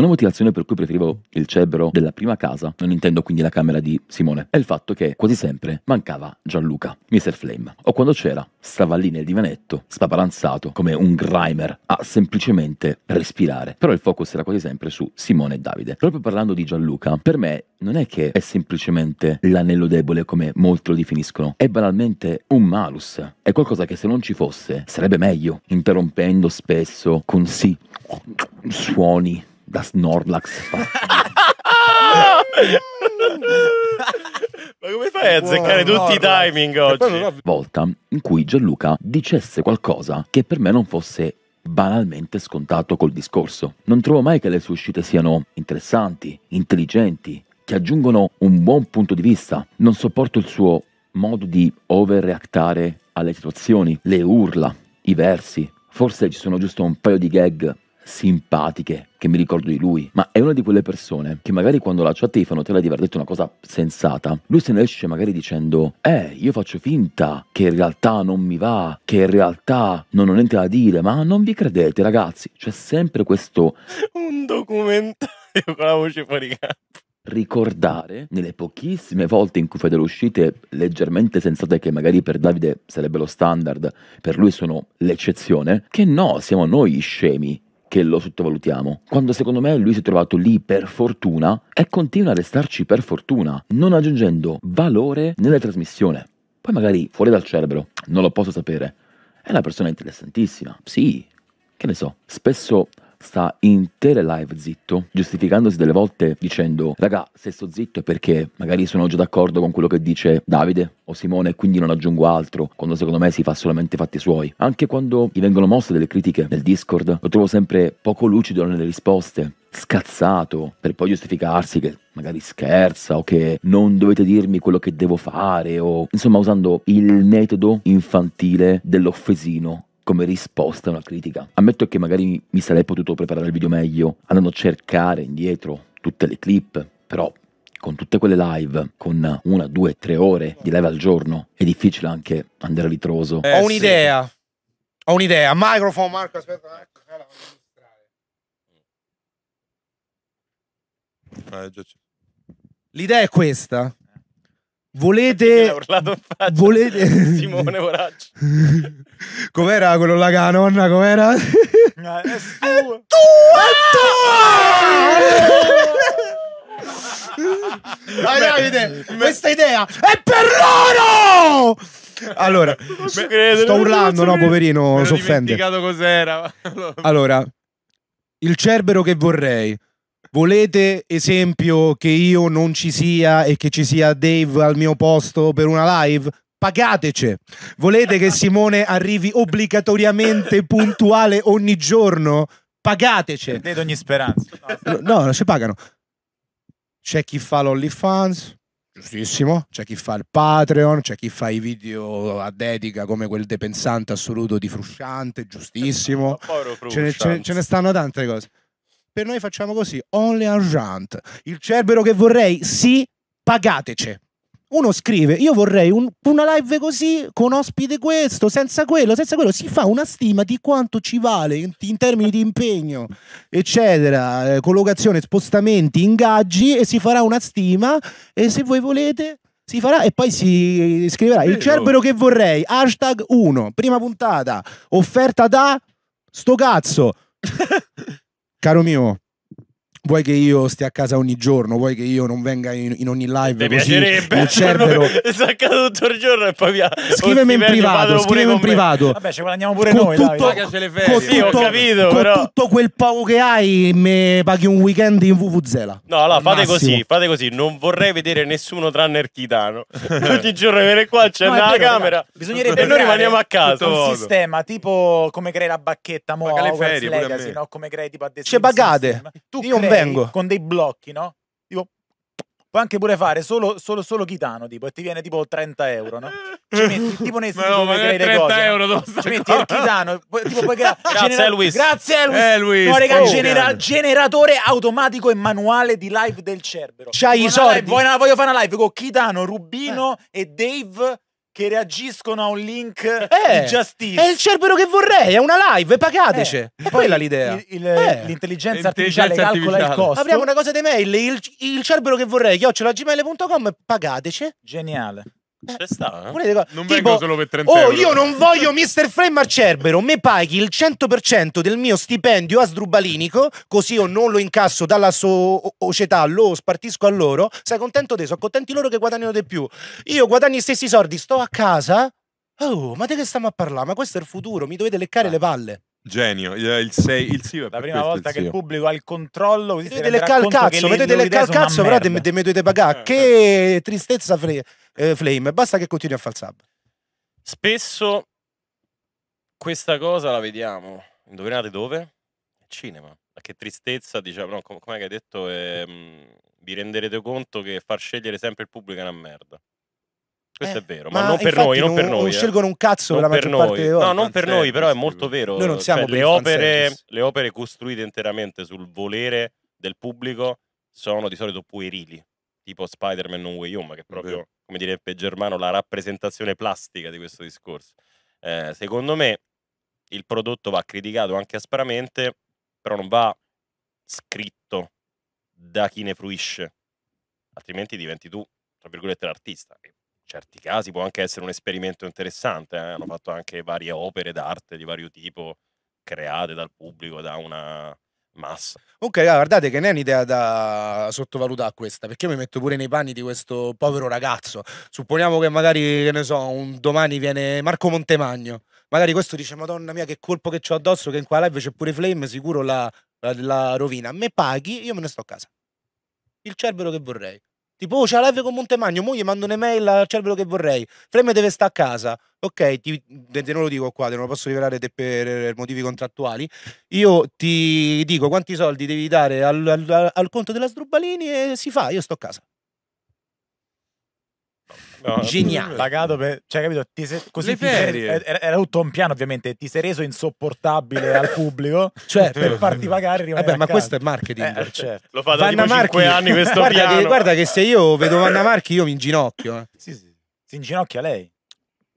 Una motivazione per cui preferivo il Cebro della prima casa, non intendo quindi la camera di Simone, è il fatto che quasi sempre mancava Gianluca, Mr. Flame. O quando c'era, stava lì nel divanetto, spaparanzato come un grimer, a semplicemente respirare. Però il focus era quasi sempre su Simone e Davide. Proprio parlando di Gianluca, per me non è che è semplicemente l'anello debole come molti lo definiscono, è banalmente un malus, è qualcosa che se non ci fosse sarebbe meglio, interrompendo spesso con sì, suoni, Das Norlax. Ma come fai a azzeccare tutti no, i timing oggi? Volta in cui Gianluca dicesse qualcosa che per me non fosse banalmente scontato col discorso. Non trovo mai che le sue uscite siano interessanti, intelligenti, che aggiungono un buon punto di vista. Non sopporto il suo modo di overreactare alle situazioni, le urla, i versi. Forse ci sono giusto un paio di gag simpatiche che mi ricordo di lui, ma è una di quelle persone che magari quando la chat di Fanotella di aver detto una cosa sensata, lui se ne esce magari dicendo "Eh, io faccio finta che in realtà non mi va, che in realtà non ho niente da dire, ma non vi credete, ragazzi". C'è sempre questo un documentario con la voce fuori campo ricordare nelle pochissime volte in cui fai delle uscite leggermente sensate che magari per Davide sarebbe lo standard, per lui sono l'eccezione, che no, siamo noi scemi che lo sottovalutiamo. Quando secondo me lui si è trovato lì per fortuna e continua a restarci per fortuna, non aggiungendo valore nella trasmissione. Poi magari fuori dal cerbero, non lo posso sapere. È una persona interessantissima, sì, che ne so. Spesso sta intere live zitto, giustificandosi delle volte dicendo raga, se sto zitto è perché magari sono già d'accordo con quello che dice Davide o Simone e quindi non aggiungo altro, quando secondo me si fa solamente fatti suoi. Anche quando mi vengono mosse delle critiche nel Discord, lo trovo sempre poco lucido nelle risposte, scazzato per poi giustificarsi che magari scherza o che non dovete dirmi quello che devo fare o insomma usando il metodo infantile dell'offesino come risposta a una critica. Ammetto che magari mi sarei potuto preparare il video meglio, andando a cercare indietro tutte le clip, però con tutte quelle live, con una, due, tre ore di live al giorno, è difficile anche andare a ritroso. Eh, ho un'idea, sì. ho un'idea. Microfono, Marco, aspetta un attimo. L'idea è questa. Eh. Volete... Volete... Simone Voracci. Com'era quello là che la nonna, com'era? No, eh, è sua! È tua! Eh, eh. Dai, Davide, questa idea è per loro! Allora, beh, credere, sto urlando, no, poverino, si offende. cos'era. allora, il cerbero che vorrei. Volete esempio che io non ci sia e che ci sia Dave al mio posto per una live? pagateci. Volete che Simone arrivi obbligatoriamente puntuale ogni giorno? Pagateci. Perdete ogni speranza. No, non ci pagano. C'è chi fa l'OnlyFans, giustissimo, c'è chi fa il Patreon, c'è chi fa i video a dedica come quel depensante assoluto di Frusciante, giustissimo. Ce ne, ce, ce ne stanno tante cose. Per noi facciamo così, only argent. Il cerbero che vorrei, sì, pagateci uno scrive, io vorrei un, una live così, con ospite questo, senza quello, senza quello, si fa una stima di quanto ci vale in, in termini di impegno, eccetera, eh, collocazione, spostamenti, ingaggi e si farà una stima e se voi volete si farà e poi si scriverà il cerbero che vorrei, hashtag 1, prima puntata, offerta da sto cazzo. Caro mio, vuoi che io stia a casa ogni giorno, vuoi che io non venga in, in ogni live Mi piacerebbe. il cerbero sta a casa tutto il giorno e poi via scrivimi in privato, scrivimi in privato. Vabbè, ci guadagniamo pure con noi, tutto, dai. Con, sì, tutto, capito, con però... tutto quel poco che hai me paghi un weekend in VVZela. No, allora fate Massimo. così, fate così, non vorrei vedere nessuno tranne il chitano. ogni giorno viene qua, c'è no, la camera. Bisognerebbe e noi rimaniamo a casa. Un sistema tipo come crei la bacchetta mo, Legacy, no? come crei tipo a destra. C'è bagate. Tu io crei dei, con dei blocchi, no? Tipo, puoi anche pure fare solo, solo, solo chitano, tipo, e ti viene tipo 30 euro, no? Ci metti tipo nei siti no, dove crei le cose. Euro no? Ci metti il chitano, tipo puoi Grazie genera- Elvis. Grazie Elvis. Elvis. oh, genera- generatore automatico e manuale di live del Cerbero. C'hai i soldi. Live, voglio fare una live con Chitano, Rubino eh. e Dave che reagiscono a un link eh, di Justice. È il cerbero che vorrei, è una live, pagateci. Eh, poi quella l'idea. Eh, eh. L'intelligenza eh. artificiale calcola artificiale. il costo. Apriamo una cosa di mail, il, il cerbero che vorrei, chiocciola gmail.com, pagateci. Geniale. Eh, sta, eh? co- non tipo, vengo solo per 30 oh, euro. io non voglio Mr. Frame al Cerbero, mi paghi il 100% del mio stipendio a sdrubalinico, così io non lo incasso dalla società, lo spartisco a loro. Sei contento te? Sono contenti loro che guadagnano di più. Io guadagno gli stessi soldi, sto a casa. Oh, ma di che stiamo a parlare? Ma questo è il futuro, mi dovete leccare ah. le palle. Genio, il, sei, il CEO è La prima volta il che il pubblico ha il controllo, vedete leccare il cazzo, vedete leccare il cazzo, però mi dovete pagare. Che tristezza frega eh, Flame, basta che continui a far sub. Spesso questa cosa la vediamo, indovinate dove? Cinema. Che tristezza, diciamo, no, come hai detto, è, ehm, mh, vi renderete conto che far scegliere sempre il pubblico è una merda. Questo eh, è vero, ma, ma non per noi, non, non per noi. Non eh. scelgono un cazzo non per noi. No, non per noi, però è molto vero. Noi non cioè, siamo cioè, le, opere, le opere costruite interamente sul volere del pubblico sono di solito puerili tipo Spider-Man Non Way Home, che è proprio, Beh. come direbbe Germano, la rappresentazione plastica di questo discorso. Eh, secondo me il prodotto va criticato anche aspramente, però non va scritto da chi ne fruisce, altrimenti diventi tu, tra virgolette, l'artista. In certi casi può anche essere un esperimento interessante, eh? hanno fatto anche varie opere d'arte di vario tipo create dal pubblico, da una massa. Ok, okay, ah, guardate che non è un'idea da sottovalutare questa, perché io mi metto pure nei panni di questo povero ragazzo. Supponiamo che magari, che ne so, un domani viene Marco Montemagno. Magari questo dice, madonna mia, che colpo che ho addosso, che in qua live c'è pure Flame, sicuro la, la, la rovina. Me paghi, io me ne sto a casa. Il cerbero che vorrei. Tipo, oh, c'è la live con Montemagno, mo gli mando un'email al cervello che vorrei. Fremme deve stare a casa. Ok, ti, te non lo dico qua, te non lo posso rivelare per motivi contrattuali. Io ti dico quanti soldi devi dare al, al, al conto della Sdrubalini e si fa, io sto a casa. No, Geniale. Pagato per, cioè, capito? Ti se, così sei, era, era, tutto un piano, ovviamente. Ti sei reso insopportabile al pubblico certo. per farti pagare. Vabbè, eh, ma questo è marketing. Eh, eh, certo. Lo fa da Vanna tipo Marchi. 5 anni questo guarda piano. Che, guarda che se io vedo Vanna Marchi, io mi inginocchio. Eh. Sì, sì. Si inginocchia lei.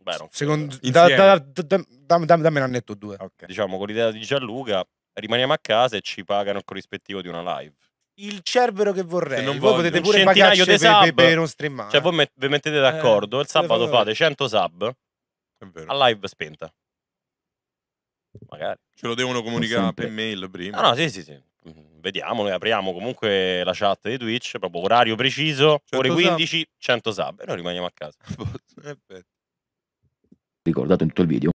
Beh, non Secondo, da, da, da, dammi, dammi un annetto o due. Okay. Diciamo, con l'idea di Gianluca, rimaniamo a casa e ci pagano il corrispettivo di una live il cerbero che vorrei. Se non voi potete pure un centinaio di sub. Per, per, per non streamare. Cioè, voi met- mettete eh, d'accordo. Eh, il sabato fate 100 sub a live spenta. Magari. Ce lo devono comunicare per mail prima. No, ah, no, sì, sì, sì. Mm, Vediamo, noi eh, apriamo comunque la chat di Twitch, proprio orario preciso, ore 15, sub. 100 sub e noi rimaniamo a casa. Perfetto. Ricordato in tutto il video.